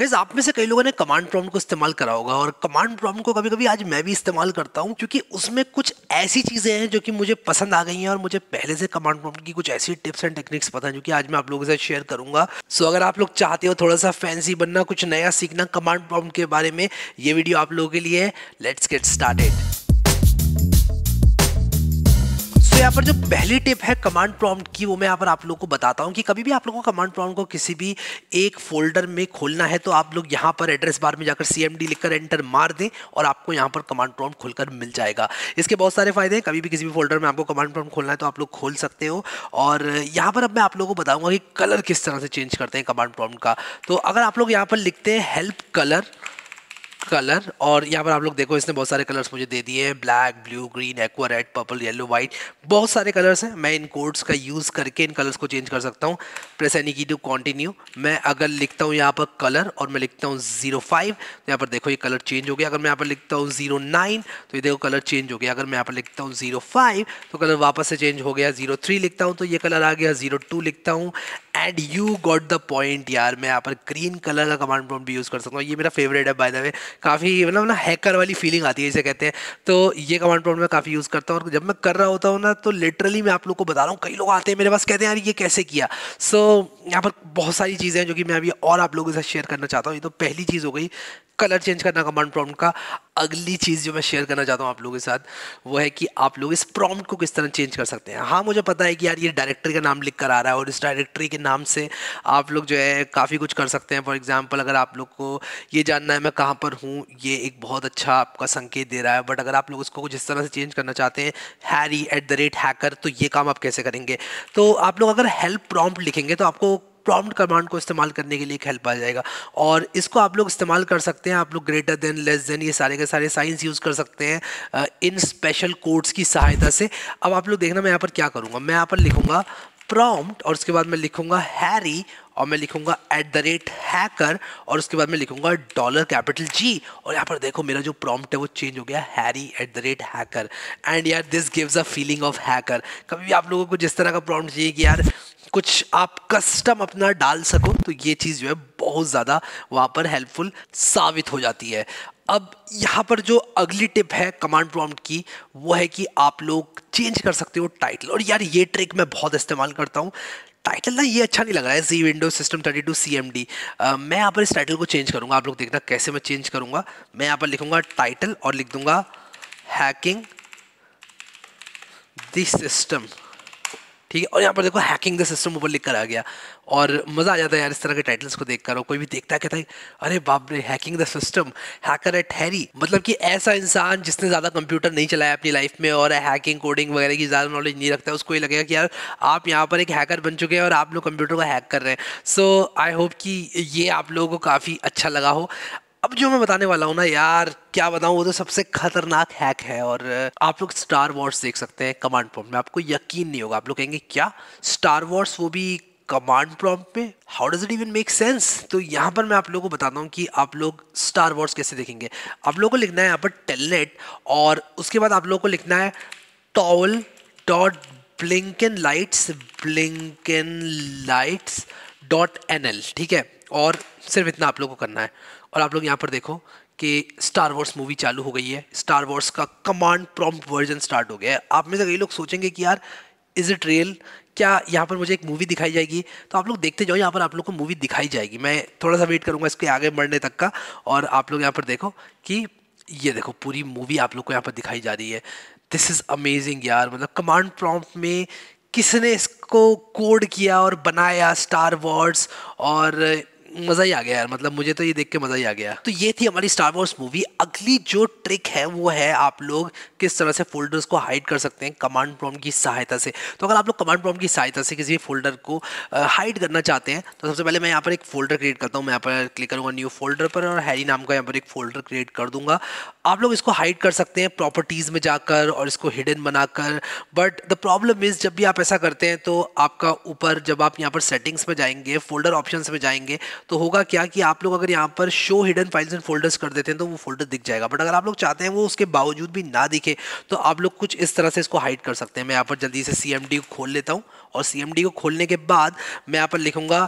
gas आप में से कई लोगों ने कमांड प्रॉम्प्ट को इस्तेमाल करा होगा और कमांड प्रॉम्प्ट को कभी कभी आज मैं भी इस्तेमाल करता हूँ क्योंकि उसमें कुछ ऐसी चीज़ें हैं जो कि मुझे पसंद आ गई हैं और मुझे पहले से कमांड प्रॉम्प्ट की कुछ ऐसी टिप्स एंड टेक्निक्स पता है जो कि आज मैं आप लोगों से शेयर करूंगा सो अगर आप लोग चाहते हो थोड़ा सा फैंसी बनना कुछ नया सीखना कमांड प्रॉम्प्ट के बारे में ये वीडियो आप लोगों के लिए लेट्स गेट स्टार्टेड यहाँ पर जो पहली टिप है कमांड प्रॉम्प्ट की वो मैं यहाँ पर आप लोग को बताता हूँ कि कभी भी आप लोगों को कमांड प्रॉम्प्ट को किसी भी एक फोल्डर में खोलना है तो आप लोग यहाँ पर एड्रेस बार में जाकर सी लिखकर एंटर मार दें और आपको यहाँ पर कमांड प्रॉम्प्ट खोलकर मिल जाएगा इसके बहुत सारे फायदे हैं कभी भी किसी भी फोल्डर में आपको कमांड प्रॉम्प्ट खोलना है तो आप लोग खोल सकते हो और यहाँ पर अब मैं आप लोगों को बताऊँगा कि कलर किस तरह से चेंज करते हैं कमांड प्रॉम्प्ट का तो अगर आप लोग यहाँ पर लिखते हैं हेल्प कलर कलर और यहाँ पर आप लोग देखो इसने बहुत सारे कलर्स मुझे दे दिए हैं black blue green aqua red purple yellow white बहुत सारे कलर्स हैं मैं इन कोड्स का यूज़ करके इन कलर्स को चेंज कर सकता हूँ press any key to continue मैं अगर लिखता हूँ यहाँ पर कलर और मैं लिखता हूँ जीरो फाइव तो यहाँ पर देखो ये कलर चेंज हो गया अगर मैं यहाँ पर लिखता हूँ जीरो नाइन तो ये देखो कलर चेंज हो गया अगर मैं यहाँ पर लिखता हूँ जीरो फाइव तो कलर वापस से चेंज हो गया जीरो थ्री लिखता हूँ तो ये कलर आ गया जीरो टू लिखता हूँ and you got the point यार मैं यहाँ पर ग्रीन कलर का कमांड पॉइंट भी यूज़ कर सकता हूँ ये मेरा फेवरेट है बाय द वे काफ़ी मतलब ना हैकर वाली फीलिंग आती है इसे कहते हैं तो ये कमांड पॉइंट मैं काफ़ी यूज़ करता हूँ और जब मैं कर रहा होता हूँ ना तो लिटरली मैं आप लोग को बता रहा हूँ कई लोग आते हैं मेरे पास कहते हैं यार ये कैसे किया सो so, यहाँ पर बहुत सारी चीज़ें हैं जो कि मैं अभी और आप लोगों के साथ शेयर करना चाहता हूँ ये तो पहली चीज़ हो गई कलर चेंज करना कमांड प्रॉम्प्ट का अगली चीज़ जो मैं शेयर करना चाहता हूँ आप लोगों के साथ वो है कि आप लोग इस प्रॉम्प्ट को किस तरह चेंज कर सकते हैं हाँ मुझे पता है कि यार ये डायरेक्टर का नाम लिख कर आ रहा है और इस डायरेक्टरी के नाम से आप लोग जो है काफ़ी कुछ कर सकते हैं फॉर एग्ज़ाम्पल अगर आप लोग को ये जानना है मैं कहाँ पर हूँ ये एक बहुत अच्छा आपका संकेत दे रहा है बट अगर आप लोग उसको कुछ इस तरह से चेंज करना चाहते हैं Harry at the rate hacker तो ये काम आप कैसे करेंगे तो आप लोग अगर हेल्प प्रॉम्प्ट लिखेंगे तो आपको प्रॉम्प्ट कमांड को इस्तेमाल करने के लिए एक हेल्प आ जाएगा और इसको आप लोग इस्तेमाल कर सकते हैं आप लोग ग्रेटर देन लेस देन ये सारे के सारे साइंस यूज़ कर सकते हैं इन स्पेशल कोड्स की सहायता से अब आप लोग देखना मैं यहाँ पर क्या करूँगा मैं यहाँ पर लिखूँगा प्रॉम्प्ट और उसके बाद मैं लिखूँगा हैरी और मैं लिखूंगा एट द रेट हैकर और उसके बाद मैं लिखूंगा डॉलर कैपिटल जी और यहाँ पर देखो मेरा जो प्रॉम्प्ट है वो चेंज हो गया Harry at the rate hacker and यार this gives a feeling of hacker कभी भी आप लोगों को जिस तरह का प्रॉम्प्ट चाहिए कि यार कुछ आप कस्टम अपना डाल सको तो ये चीज़ जो है बहुत ज़्यादा वहाँ पर हेल्पफुल साबित हो जाती है अब यहाँ पर जो अगली टिप है कमांड प्रॉम्प्ट की वो है कि आप लोग चेंज कर सकते हो टाइटल और यार ये ट्रिक मैं बहुत इस्तेमाल करता हूँ टाइटल ना ये अच्छा नहीं लग रहा है जी window system thirty two C M D मैं यहाँ पर इस टाइटल को चेंज करूँगा आप लोग देखना कैसे मैं चेंज करूँगा मैं यहाँ पर लिखूँगा टाइटल और लिख दूँगा हैकिंग दिस सिस्टम ठीक है और यहाँ पर देखो हैकिंग द सिस्टम ऊपर लिख कर आ गया और मज़ा आ जाता है यार इस तरह के टाइटल्स को देख कर और कोई भी देखता है कहता है अरे बाप रे hacking the system hacker at Harry मतलब कि ऐसा इंसान जिसने ज़्यादा कंप्यूटर नहीं चलाया अपनी लाइफ में और हैकिंग कोडिंग वगैरह की ज़्यादा नॉलेज नहीं रखता उसको ये लगेगा कि यार आप यहाँ पर एक हैकर बन चुके हैं और आप लोग कंप्यूटर को हैक कर रहे हैं सो आई होप कि ये आप लोगों को काफ़ी अच्छा लगा हो अब जो मैं बताने वाला हूँ ना यार क्या बताऊँ वो तो सबसे खतरनाक हैक है और आप लोग स्टार वॉर्स देख सकते हैं कमांड प्रॉम्प्ट में आपको यकीन नहीं होगा आप लोग कहेंगे क्या स्टार वॉर्स वो भी कमांड प्रॉम्प्ट में how does it even make sense तो यहाँ पर मैं आप लोगों को बताता हूँ कि आप लोग स्टार वॉर्स कैसे देखेंगे आप लोगों को लिखना है यहाँ पर टेलनेट और उसके बाद आप लोगों को लिखना है towel dot N lights blinken lights dot N L ठीक है और सिर्फ इतना आप लोगों को करना है और आप लोग यहाँ पर देखो कि स्टार वॉर्स मूवी चालू हो गई है स्टार वॉर्स का कमांड प्रॉम वर्जन स्टार्ट हो गया है आप में से कई लोग सोचेंगे कि यार इज़ इट रियल क्या यहाँ पर मुझे एक मूवी दिखाई जाएगी तो आप लोग देखते जाओ यहाँ पर आप लोग को मूवी दिखाई जाएगी मैं थोड़ा सा वेट करूँगा इसके आगे बढ़ने तक का और आप लोग यहाँ पर देखो कि ये देखो पूरी मूवी आप लोग को यहाँ पर दिखाई जा रही है दिस इज़ अमेजिंग यार मतलब कमांड प्रॉम्प्ट में किसने इसको कोड किया और बनाया स्टार वॉर्स और मज़ा ही आ गया यार मतलब मुझे तो ये देख के मज़ा ही आ गया तो ये थी हमारी स्टार वॉर्स मूवी अगली जो ट्रिक है वो है आप लोग किस तरह से फोल्डर्स को हाइड कर सकते हैं कमांड प्रॉम की सहायता से तो अगर आप लोग कमांड प्रॉम की सहायता से किसी भी फोल्डर को हाइड करना चाहते हैं तो सबसे पहले मैं यहाँ पर एक फोल्डर क्रिएट करता हूँ मैं यहाँ पर क्लिक करूँगा न्यू फोल्डर पर और हैरी नाम का यहाँ पर एक फोल्डर क्रिएट कर दूंगा आप लोग इसको हाइड कर सकते हैं प्रॉपर्टीज़ में जाकर और इसको हिडन बनाकर बट द प्रॉब्लम इज़ जब भी आप ऐसा करते हैं तो आपका ऊपर जब आप यहाँ पर सेटिंग्स में जाएंगे फोल्डर ऑप्शन में जाएंगे तो होगा क्या कि आप लोग अगर यहाँ पर show hidden files and folders कर देते हैं तो वो फोल्डर दिख जाएगा बट अगर आप लोग चाहते हैं वो उसके बावजूद भी ना दिखे तो आप लोग कुछ इस तरह से इसको हाइड कर सकते हैं मैं यहाँ पर जल्दी से सी को खोल लेता हूँ और सी को खोलने के बाद मैं यहाँ पर लिखूँगा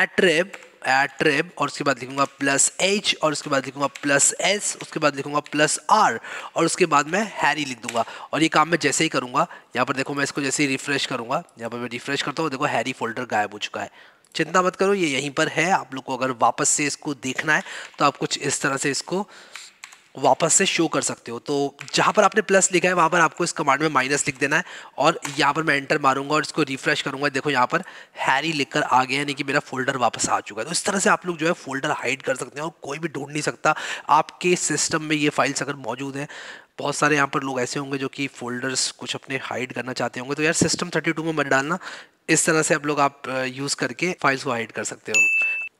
एट्रेब एट्रेब और उसके बाद लिखूंगा प्लस एच और उसके बाद लिखूंगा प्लस एस उसके बाद लिखूंगा प्लस आर और उसके बाद मैं हैरी लिख दूंगा और ये काम मैं जैसे ही करूंगा यहाँ पर देखो मैं इसको जैसे ही रिफ्रेश करूंगा यहाँ पर मैं रिफ्रेश करता हूँ देखो हैरी फोल्डर गायब हो चुका है चिंता मत करो ये यहीं पर है आप लोग को अगर वापस से इसको देखना है तो आप कुछ इस तरह से इसको वापस से शो कर सकते हो तो जहाँ पर आपने प्लस लिखा है वहाँ पर आपको इस कमांड में माइनस लिख देना है और यहाँ पर मैं एंटर मारूंगा और इसको रिफ्रेश करूंगा देखो यहाँ पर हैरी लिखकर आ गया यानी कि मेरा फोल्डर वापस आ चुका है तो इस तरह से आप लोग जो है फोल्डर हाइड कर सकते हैं और कोई भी ढूंढ नहीं सकता आपके सिस्टम में ये फाइल्स अगर मौजूद हैं बहुत सारे यहाँ पर लोग ऐसे होंगे जो कि फोल्डर्स कुछ अपने हाइड करना चाहते होंगे तो यार सिस्टम थर्टी टू में मत डालना इस तरह से आप लोग आप यूज़ करके फाइल्स को हाइड कर सकते हो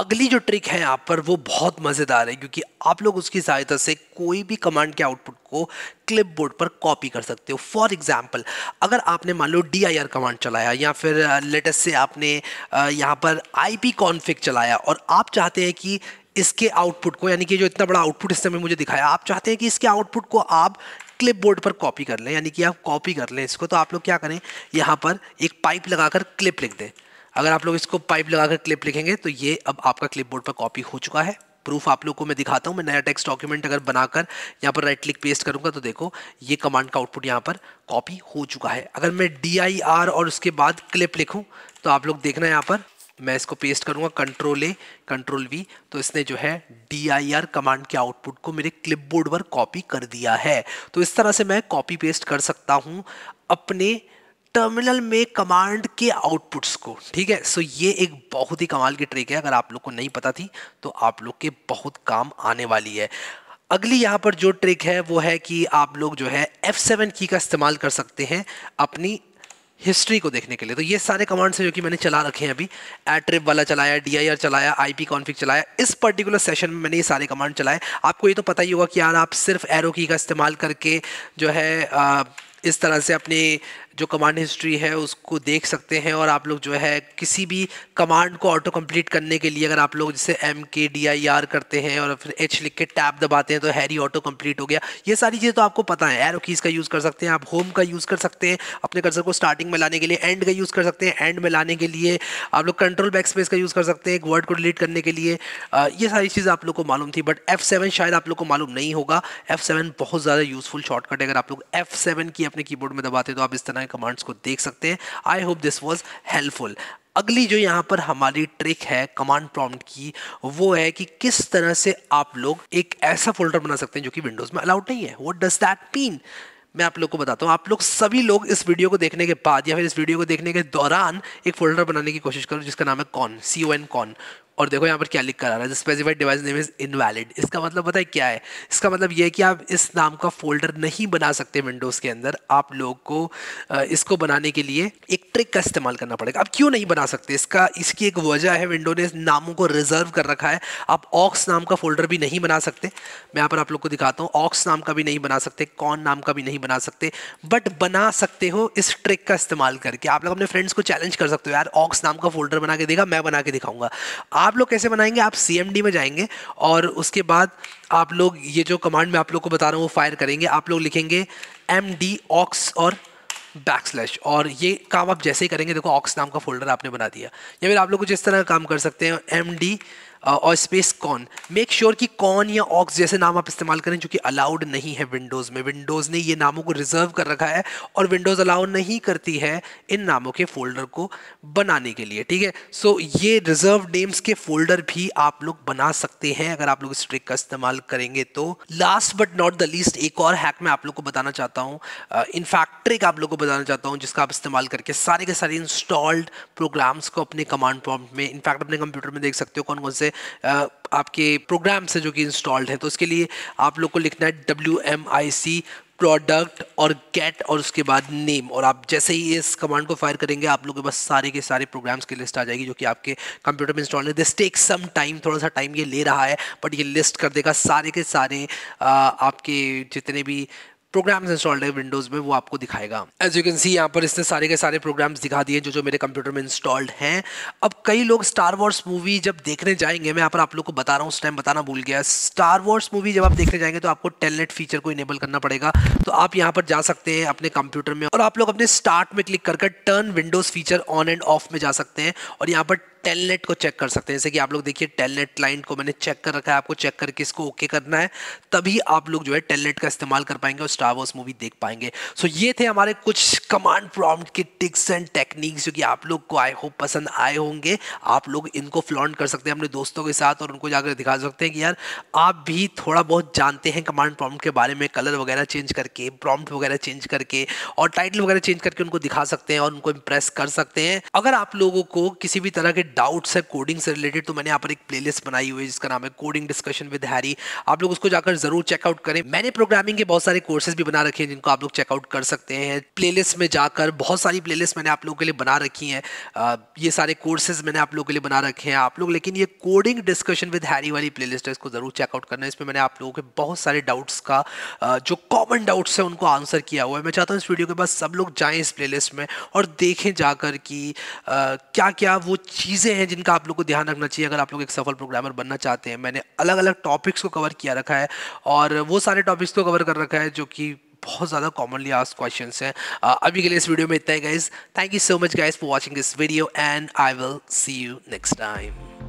अगली जो ट्रिक है यहाँ पर वो बहुत मज़ेदार है क्योंकि आप लोग उसकी सहायता से कोई भी कमांड के आउटपुट को क्लिप बोर्ड पर कॉपी कर सकते हो फॉर एग्जाम्पल अगर आपने मान लो डी कमांड चलाया या फिर लेटेस्ट से आपने यहाँ पर आई पी चलाया और आप चाहते हैं कि इसके आउटपुट को यानी कि जो इतना बड़ा आउटपुट इस समय मुझे दिखाया आप चाहते हैं कि इसके आउटपुट को आप क्लिप बोर्ड पर कॉपी कर लें यानी कि आप कॉपी कर लें इसको तो आप लोग क्या करें यहाँ पर एक पाइप लगाकर क्लिप लिख दें अगर आप लोग इसको पाइप लगाकर क्लिप लिखेंगे तो ये अब आपका बोर्ड पर कॉपी हो चुका है प्रूफ आप लोग को मैं दिखाता हूँ मैं नया टेक्स्ट डॉक्यूमेंट अगर बनाकर यहाँ पर राइट क्लिक पेस्ट करूँगा तो देखो ये कमांड का आउटपुट यहाँ पर कॉपी हो चुका है अगर मैं डी और उसके बाद क्लिप लिखूँ तो आप लोग देखना यहाँ पर मैं इसको पेस्ट करूँगा कंट्रोल ए कंट्रोल वी तो इसने जो है डी आई आर कमांड के आउटपुट को मेरे क्लिपबोर्ड पर कॉपी कर दिया है तो इस तरह से मैं कॉपी पेस्ट कर सकता हूँ अपने टर्मिनल में कमांड के आउटपुट्स को ठीक है सो ये एक बहुत ही कमाल की ट्रिक है अगर आप लोग को नहीं पता थी तो आप लोग के बहुत काम आने वाली है अगली यहाँ पर जो ट्रिक है वो है कि आप लोग जो है F7 की का इस्तेमाल कर सकते हैं अपनी हिस्ट्री को देखने के लिए तो ये सारे कमांड्स हैं जो कि मैंने चला रखे हैं अभी एट्रिप वाला चलाया डी चलाया आई पी कॉन्फिक चलाया इस पर्टिकुलर सेशन में मैंने ये सारे कमांड चलाए आपको ये तो पता ही होगा कि यार आप सिर्फ एरो की का इस्तेमाल करके जो है आ, इस तरह से अपनी जो कमांड हिस्ट्री है उसको देख सकते हैं और आप लोग जो है किसी भी कमांड को ऑटो कंप्लीट करने के लिए अगर आप लोग जैसे एम के डी आई आर करते हैं और फिर एच लिख के टैप दबाते हैं तो हैरी ऑटो कंप्लीट हो गया ये सारी चीज़ें तो आपको पता है एरो कीज़ का यूज़ कर सकते हैं आप होम का यूज़ कर सकते हैं अपने कर्सर को स्टार्टिंग में लाने के लिए एंड का यूज़ कर सकते हैं एंड में लाने के लिए आप लोग कंट्रोल बैक स्पेस का यूज़ कर सकते हैं एक वर्ड को डिलीट करने के लिए ये सारी चीज़ें आप लोग को मालूम थी बट एफ़ सेवन शायद आप लोग को मालूम नहीं होगा एफ़ सेवन बहुत ज़्यादा यूज़फुल शॉर्टकट है अगर आप लोग एफ़ सेवन की अपने कीबोर्ड में दबाते तो आप इस तरह करना है कमांड्स को देख सकते हैं I hope this was helpful अगली जो यहाँ पर हमारी ट्रिक है कमांड प्रॉम्प्ट की वो है कि किस तरह से आप लोग एक ऐसा फोल्डर बना सकते हैं जो कि विंडोज़ में अलाउड नहीं है वट डज दैट मीन मैं आप लोग को बताता हूँ आप लोग सभी लोग इस वीडियो को देखने के बाद या फिर इस वीडियो को देखने के दौरान एक फोल्डर बनाने की कोशिश करो जिसका नाम है con C O N con और देखो यहाँ पर क्या लिख कर आ रहा है specified device name is invalid इसका मतलब पता है क्या है इसका मतलब ये है कि आप इस नाम का फोल्डर नहीं बना सकते विंडोज़ के अंदर आप लोग को इसको बनाने के लिए एक ट्रिक का इस्तेमाल करना पड़ेगा आप क्यों नहीं बना सकते इसका इसकी एक वजह है विंडो ने नामों को रिजर्व कर रखा है आप ऑक्स नाम का फोल्डर भी नहीं बना सकते मैं यहाँ पर आप लोग को दिखाता हूँ ऑक्स नाम का भी नहीं बना सकते कौन नाम का भी नहीं बना सकते बट बना सकते हो इस ट्रिक का इस्तेमाल करके आप लोग अपने फ्रेंड्स को चैलेंज कर सकते हो यार ऑक्स नाम का फोल्डर बना के देखा मैं बना के दिखाऊंगा आप आप लोग कैसे बनाएंगे आप सी में जाएंगे और उसके बाद आप लोग ये जो कमांड मैं आप लोग को बता रहा हूँ वो फायर करेंगे आप लोग लिखेंगे एम डी ऑक्स और बैक स्लैश और ये काम आप जैसे ही करेंगे देखो ऑक्स नाम का फोल्डर आपने बना दिया या फिर आप लोग कुछ इस तरह काम कर सकते हैं एम डी और स्पेस कॉन मेक श्योर कि कॉन या ऑक्स जैसे नाम आप इस्तेमाल करें जो कि अलाउड नहीं है विंडोज़ में विंडोज़ ने ये नामों को रिजर्व कर रखा है और विंडोज़ अलाउ नहीं करती है इन नामों के फोल्डर को बनाने के लिए ठीक है सो ये रिजर्व नेम्स के फोल्डर भी आप लोग बना सकते हैं अगर आप लोग इस ट्रिक का इस्तेमाल करेंगे तो last but not the least एक और हैक मैं आप लोग को बताना चाहता हूँ इनफैक्ट ट्रिक आप लोग को बताना चाहता हूँ जिसका आप इस्तेमाल करके सारे के सारे इंस्टॉल्ड प्रोग्राम्स को अपने कमांड प्रॉम्प्ट में इनफैक्ट अपने कंप्यूटर में देख सकते हो कौन कौन से आपके प्रोग्राम से जो कि इंस्टॉल्ड है तो उसके लिए आप लोग को लिखना है W M I C product और गेट और उसके बाद नेम और आप जैसे ही इस कमांड को फायर करेंगे आप लोग के पास सारे के सारे प्रोग्राम्स की लिस्ट आ जाएगी जो कि आपके कंप्यूटर में इंस्टॉल है दिस टेक सम टाइम थोड़ा सा टाइम ये ले रहा है बट ये लिस्ट कर देगा सारे के सारे आ, आपके जितने भी प्रोग्राम्स इंस्टॉल्ड है विंडोज में वो आपको दिखाएगा एज यू कैन सी यहाँ पर इसने सारे के सारे प्रोग्राम्स दिखा दिए जो जो मेरे कंप्यूटर में इंस्टॉल्ड हैं अब कई लोग स्टार वॉर्स मूवी जब देखने जाएंगे मैं यहाँ पर आप लोग को बता रहा हूँ उस टाइम बताना भूल गया स्टार वॉर्स मूवी जब आप देखने जाएंगे तो आपको टेलनेट फीचर को इनेबल करना पड़ेगा तो आप यहाँ पर जा सकते हैं अपने कंप्यूटर में और आप लोग अपने स्टार्ट में क्लिक करके turn Windows feature on and off में जा सकते हैं और यहाँ पर टेलनेट को चेक कर सकते हैं जैसे कि आप लोग देखिए टेलनेट क्लाइंट को मैंने चेक कर रखा है आपको चेक करके इसको ओके okay करना है तभी आप लोग जो है टेलनेट का इस्तेमाल कर पाएंगे और स्टार वॉर्स मूवी देख पाएंगे सो so, ये थे हमारे कुछ कमांड प्रॉम्प्ट के टिक्स एंड टेक्निक्स जो कि आप लोग को आई होप पसंद आए होंगे आप लोग इनको फ्लॉन्ट कर सकते हैं अपने दोस्तों के साथ और उनको जाकर दिखा सकते हैं कि यार आप भी थोड़ा बहुत जानते हैं कमांड प्रॉम्प्ट के बारे में कलर वगैरह चेंज करके प्रॉम्प्ट वगैरह चेंज करके और टाइटल वगैरह चेंज करके उनको दिखा सकते हैं और उनको इम्प्रेस कर सकते हैं अगर आप लोगों को किसी भी तरह के डाउट्स है कोडिंग से रिलेटेड तो मैंने यहाँ पर एक प्लेलिस्ट बनाई हुई है जिसका नाम है कोडिंग डिस्कशन विद हैरी आप लोग उसको जाकर जरूर चेकआउट करें मैंने प्रोग्रामिंग के बहुत सारे कोर्सेज भी बना रखे हैं जिनको आप लोग चेकआउट कर सकते हैं प्लेलिस्ट में जाकर बहुत सारी प्लेलिस्ट मैंने आप लोगों के लिए बना रखी हैं ये सारे कोर्सेज मैंने आप लोगों के लिए बना रखे हैं आप लोग लेकिन ये कोडिंग डिस्कशन विद हैरी वाली प्ले है इसको जरूर चेकआउट करना है इसमें मैंने आप लोगों के बहुत सारे डाउट्स का जो कॉमन डाउट्स है उनको आंसर किया हुआ है मैं चाहता हूँ इस वीडियो के बाद सब लोग जाएँ इस प्ले में और देखें जाकर कि क्या क्या वो चीज़ चीज़ें हैं जिनका आप लोग को ध्यान रखना चाहिए अगर आप लोग एक सफल प्रोग्रामर बनना चाहते हैं मैंने अलग अलग टॉपिक्स को कवर किया रखा है और वो सारे टॉपिक्स को कवर कर रखा है जो कि बहुत ज़्यादा कॉमनली आस्क क्वेश्चन हैं अभी के लिए इस वीडियो में इतना ही guys thank you so much guys for watching this video and I will see you next time